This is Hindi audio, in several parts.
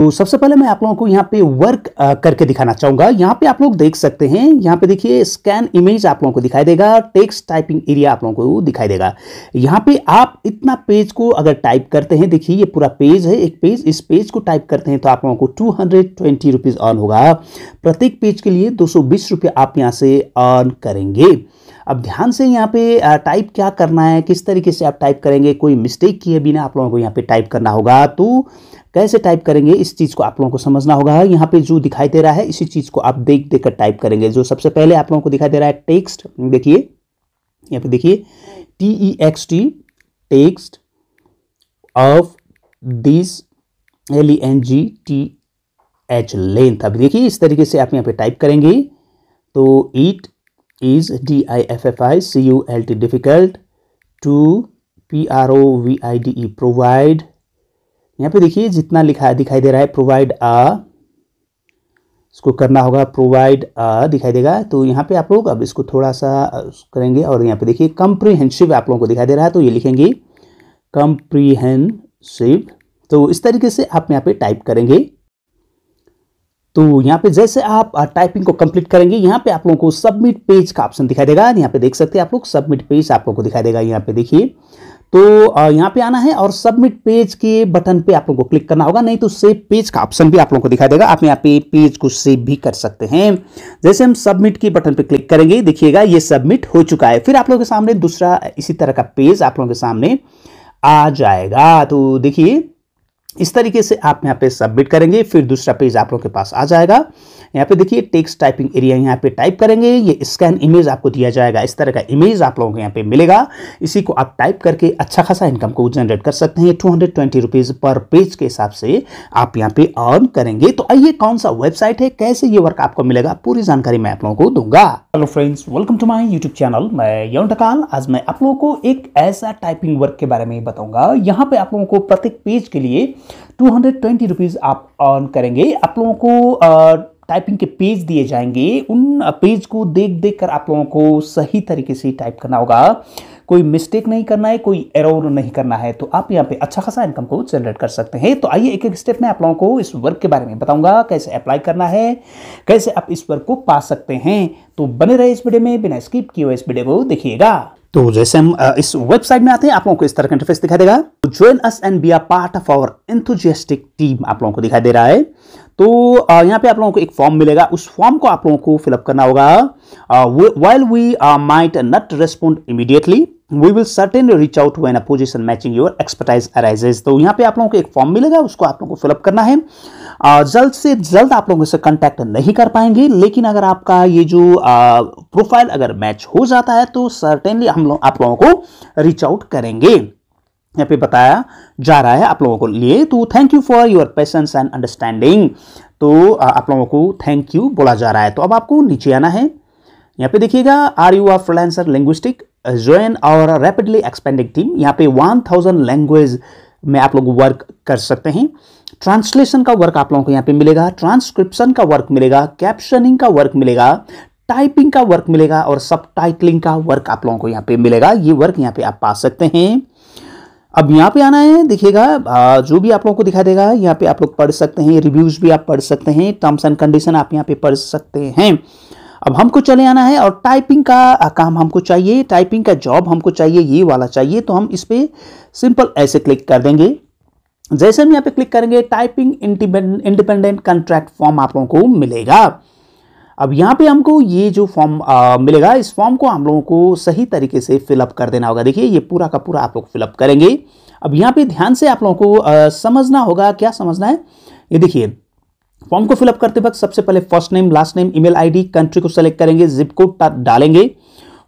तो सबसे पहले मैं आप लोगों को यहाँ पे वर्क करके दिखाना चाहूंगा यहाँ पे आप लोग देख सकते हैं यहाँ पे देखिए स्कैन इमेज आप लोगों को दिखाई देगा टेक्स्ट टाइपिंग एरिया आप लोगों को दिखाई देगा यहाँ पे आप इतना पेज को अगर टाइप करते हैं देखिए ये पूरा पेज है एक पेज इस पेज को टाइप करते हैं तो आप लोगों को टू हंड्रेड ऑन होगा प्रत्येक पेज के लिए दो आप यहाँ से ऑन करेंगे अब ध्यान से यहाँ पे टाइप क्या करना है किस तरीके से आप टाइप करेंगे कोई मिस्टेक किए बिना आप लोगों को यहाँ पे टाइप करना होगा तो कैसे टाइप करेंगे इस चीज़ को आप लोगों को समझना होगा यहाँ पे जो दिखाई दे रहा है इसी चीज़ को आप देख देख कर टाइप करेंगे जो सबसे पहले आप लोगों को दिखाई दे रहा है टेक्स्ट देखिए यहाँ पे देखिए T E X T text of this L E N G T H length अब देखिए इस तरीके से आप यहाँ पे टाइप करेंगे तो it is D-I-F-F-I-C-U-L-T difficult to P R O V I D E provide यहाँ पे देखिए जितना लिखा दिखाई दे रहा है प्रोवाइड अ इसको करना होगा प्रोवाइड अ दिखाई देगा तो यहाँ पे आप लोग अब इसको थोड़ा सा करेंगे और यहाँ पे देखिए कंप्रीहेंसिव आप लोगों को दिखाई दे रहा है तो ये लिखेंगे कंप्रीहेंसिव तो इस तरीके से आप यहाँ पे टाइप करेंगे तो यहाँ पे जैसे आप टाइपिंग को कंप्लीट करेंगे यहाँ पे आप लोगों को सबमिट पेज का ऑप्शन दिखाई देगा यहाँ पे देख सकते हैं आप लोग सबमिट पेज आप लोगों को दिखाई देगा यहाँ पे देखिए तो यहाँ पे आना है और सबमिट पेज के बटन पे आप लोगों को क्लिक करना होगा नहीं तो सेव पेज का ऑप्शन भी आप लोगों को दिखाई देगा आप यहाँ पे पेज को सेव भी कर सकते हैं जैसे हम सबमिट के बटन पे क्लिक करेंगे देखिएगा ये सबमिट हो चुका है फिर आप लोगों के सामने दूसरा इसी तरह का पेज आप लोगों के सामने आ जाएगा तो देखिए इस तरीके से आप यहाँ पे सबमिट करेंगे फिर दूसरा पेज आप लोग के पास आ जाएगा यहाँ पे देखिए टेक्स्ट टाइपिंग एरिया यहाँ पे टाइप करेंगे ये स्कैन इमेज आपको दिया जाएगा इस तरह का इमेज आप लोगों को यहाँ पे मिलेगा इसी को आप टाइप करके अच्छा खासा इनकम को जनरेट कर सकते हैं टू हंड्रेड पर पेज के हिसाब से आप यहाँ पे अर्न करेंगे तो आइए कौन सा वेबसाइट है कैसे ये वर्क आपको मिलेगा पूरी जानकारी मैं आप लोगों को दूंगा hello friends welcome to my YouTube channel मैं यौन टकाल आज मैं आप लोगों को एक ऐसा टाइपिंग वर्क के बारे में बताऊंगा यहाँ पे आप लोगों को प्रत्येक पेज के लिए टू हंड्रेड ट्वेंटी रुपीज़ आप अर्न करेंगे आप लोगों को आ, टाइपिंग के पेज दिए जाएंगे उन पेज को देख देख कर आप लोगों को सही तरीके से टाइप करना होगा कोई मिस्टेक नहीं करना है कोई एरर नहीं करना है तो आप यहाँ पे अच्छा खासा इनकम को जनरेट कर सकते हैं तो आइए एक एक स्टेप में आप लोगों को इस वर्क के बारे में बताऊंगा कैसे अप्लाई करना है कैसे आप इस वर्क को पा सकते हैं तो बने रहे इस वीडियो में बिना स्किप किए इस वीडियो को देखिएगा तो जैसे हम इस वेबसाइट में आते हैं आप लोगों को इस तरह का इंटरफेस दिखाई देगा तो join us and be are part of our enthusiastic team आप लोगों को दिखाई दे रहा है तो यहाँ पे आप लोगों को एक फॉर्म मिलेगा उस फॉर्म को आप लोगों को फिलअप करना होगा while we might not respond immediately we will certain reach out when a position matching your expertise arises तो यहाँ पे आप लोगों को एक फॉर्म मिलेगा उसको आप लोगों को फिलअप करना है जल्द से जल्द आप लोग से कॉन्टैक्ट नहीं कर पाएंगे लेकिन अगर आपका ये जो प्रोफाइल अगर मैच हो जाता है तो सर्टेनली हम लोग आप लोगों को रीच आउट करेंगे यहाँ पे बताया जा रहा है आप लोगों को लिए तो thank you for your patience and understanding तो आप लोगों को थैंक यू बोला जा रहा है तो अब आपको नीचे आना है यहाँ पे देखिएगा are you are freelancer linguistic join our rapidly expanding team यहाँ पे 1000 लैंग्वेज में आप लोग वर्क कर सकते हैं ट्रांसलेशन का वर्क आप लोगों को यहाँ पे मिलेगा ट्रांसक्रिप्शन का वर्क मिलेगा कैप्शनिंग का वर्क मिलेगा टाइपिंग का वर्क मिलेगा और सब का वर्क आप लोगों को यहाँ पे मिलेगा ये वर्क यहाँ पे आप पा सकते हैं अब यहाँ पे आना है देखिएगा जो भी आप लोगों को दिखाई देगा यहाँ पे आप लोग पढ़ सकते हैं रिव्यूज़ भी आप पढ़ सकते हैं टर्म्स एंड कंडीशन आप यहाँ पे पढ़ सकते हैं अब हमको चले आना है और टाइपिंग का काम हमको चाहिए टाइपिंग का जॉब हमको चाहिए ये वाला चाहिए तो हम इस पर सिंपल ऐसे क्लिक कर देंगे जैसे हम यहाँ पे क्लिक करेंगे टाइपिंग इंडिपेंडेंट कॉन्ट्रैक्ट फॉर्म आप लोगों को मिलेगा अब यहाँ पे हमको ये जो फॉर्म मिलेगा इस फॉर्म को हम लोगों को सही तरीके से फिलअप कर देना होगा देखिए ये पूरा का पूरा आप लोग फिलअप करेंगे अब यहाँ पे ध्यान से आप लोगों को आ, समझना होगा क्या समझना है ये देखिए फॉर्म को फिलअप करते वक्त सबसे पहले first name last name email ID country को सेलेक्ट करेंगे जिप कोड डालेंगे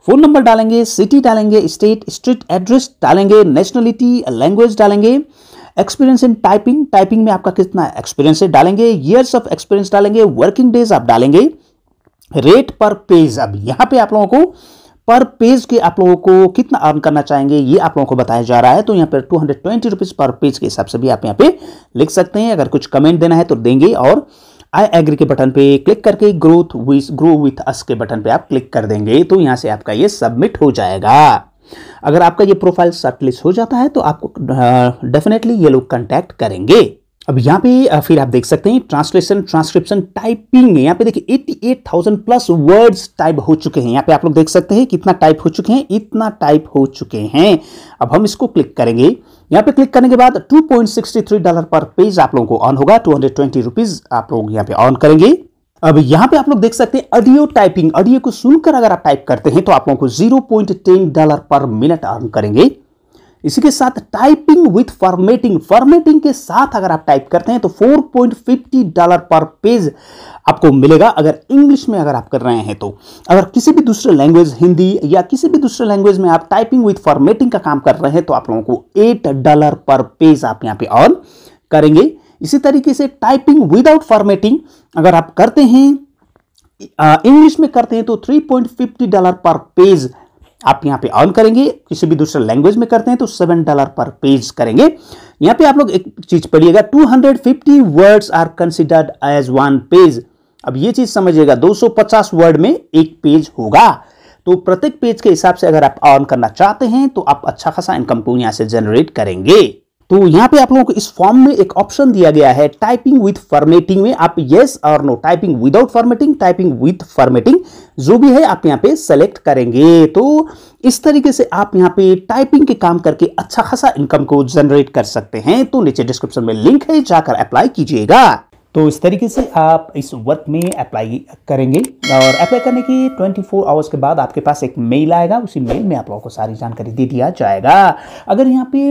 फोन नंबर डालेंगे सिटी डालेंगे स्टेट स्ट्रीट एड्रेस डालेंगे नेशनलिटी लैंग्वेज डालेंगे एक्सपीरियंस इन टाइपिंग टाइपिंग में आपका कितना एक्सपीरियंस है डालेंगे ईयर्स ऑफ एक्सपीरियंस डालेंगे वर्किंग डेज आप डालेंगे रेट पर पेज अब यहाँ पे आप लोगों को पर पेज के आप लोगों को कितना अर्न करना चाहेंगे ये आप लोगों को बताया जा रहा है तो यहाँ पर two hundred twenty rupees per page के हिसाब से भी आप यहाँ पे लिख सकते हैं अगर कुछ कमेंट देना है तो देंगे और आई एग्री के बटन पे क्लिक करके growth with grow with us के बटन पे आप क्लिक कर देंगे तो यहाँ से आपका ये सबमिट हो जाएगा अगर आपका ये प्रोफाइल सर्टलिस्ट हो जाता है तो आपको डेफिनेटली ये लोग कॉन्टैक्ट करेंगे अब यहाँ पे फिर आप देख सकते हैं ट्रांसलेशन ट्रांसक्रिप्शन टाइपिंग में यहाँ पे देखिए 88,000 प्लस वर्ड्स टाइप हो चुके हैं यहाँ पे आप लोग देख सकते हैं कितना टाइप हो चुके हैं इतना टाइप हो चुके हैं अब हम इसको क्लिक करेंगे यहाँ पे क्लिक करने के बाद 2.63 डॉलर पर पेज आप लोगों को ऑन होगा टू हंड्रेड आप लोग यहाँ पे ऑन करेंगे अब यहाँ पे आप लोग देख सकते हैं ऑडियो टाइपिंग ऑडियो को सुनकर अगर आप टाइप करते हैं तो आप लोगों को zero dollar per minute earn करेंगे इसी के साथ टाइपिंग विथ फॉर्मेटिंग फॉर्मेटिंग के साथ अगर आप टाइप करते हैं तो 4.50 डॉलर पर पेज आपको मिलेगा अगर इंग्लिश में अगर आप कर रहे हैं तो अगर किसी भी दूसरे लैंग्वेज हिंदी या किसी भी दूसरे लैंग्वेज में आप टाइपिंग विथ फॉर्मेटिंग का काम कर रहे हैं तो आप लोगों को एट डॉलर पर पेज आप यहाँ पे ऑन करेंगे इसी तरीके से टाइपिंग विदाउट फॉर्मेटिंग अगर आप करते हैं इंग्लिश में करते हैं तो थ्री डॉलर पर पेज आप यहाँ पे ऑन करेंगे किसी भी दूसरे लैंग्वेज में करते हैं तो सेवन डॉलर पर पेज करेंगे यहाँ पे आप लोग एक चीज पढ़िएगा 250 words are considered as one page अब ये चीज समझिएगा 250 वर्ड में एक पेज होगा तो प्रत्येक पेज के हिसाब से अगर आप ऑन करना चाहते हैं तो आप अच्छा खासा इनकम को यहाँ से जनरेट करेंगे तो यहाँ पे आप लोगों को इस फॉर्म में एक ऑप्शन दिया गया है टाइपिंग विथ फॉर्मेटिंग में आप येस और no typing without formatting typing with formatting जो भी है आप यहाँ पे सेलेक्ट करेंगे तो इस तरीके से आप यहाँ पे टाइपिंग के काम करके अच्छा खासा इनकम को जनरेट कर सकते हैं तो नीचे डिस्क्रिप्शन में लिंक है जाकर अप्लाई कीजिएगा तो इस तरीके से आप इस वर्क में अप्लाई करेंगे और अप्लाई करने के 24 आवर्स के बाद आपके पास एक मेल आएगा उसी मेल में आप लोगों को सारी जानकारी दे दिया जाएगा अगर यहाँ पे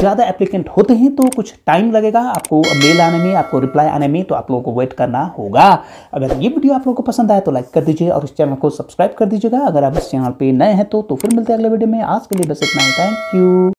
ज़्यादा एप्लीकेंट होते हैं तो कुछ टाइम लगेगा आपको मेल आने में आपको रिप्लाई आने में तो आप लोगों को वेट करना होगा अगर ये वीडियो आप लोग को पसंद आया तो लाइक कर दीजिए और इस चैनल को सब्सक्राइब कर दीजिएगा अगर आप इस चैनल पर नए हैं तो, तो फिर मिलते हैं अगले वीडियो में आज के लिए बस इतना ही थैंक यू